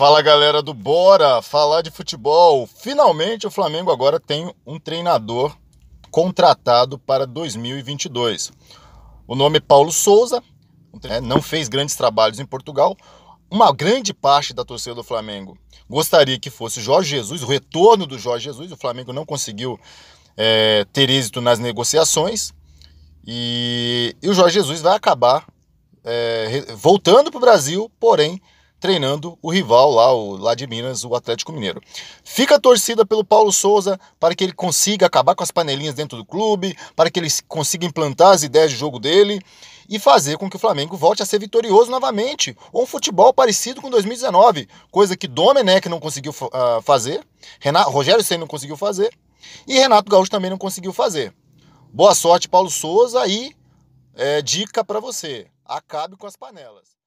Fala galera do Bora falar de futebol. Finalmente o Flamengo agora tem um treinador contratado para 2022. O nome é Paulo Souza, né, não fez grandes trabalhos em Portugal. Uma grande parte da torcida do Flamengo gostaria que fosse Jorge Jesus, o retorno do Jorge Jesus. O Flamengo não conseguiu é, ter êxito nas negociações e, e, o Jorge Jesus vai acabar é, voltando para o Brasil, porém treinando o rival lá, o, lá de Minas, o Atlético Mineiro. Fica a torcida pelo Paulo Souza para que ele consiga acabar com as panelinhas dentro do clube, para que ele consiga implantar as ideias de jogo dele e fazer com que o Flamengo volte a ser vitorioso novamente, ou um futebol parecido com 2019, coisa que Domenech não conseguiu uh, fazer, Renato, Rogério Senna não conseguiu fazer e Renato Gaúcho também não conseguiu fazer. Boa sorte, Paulo Souza, e é, dica para você: acabe com as panelas.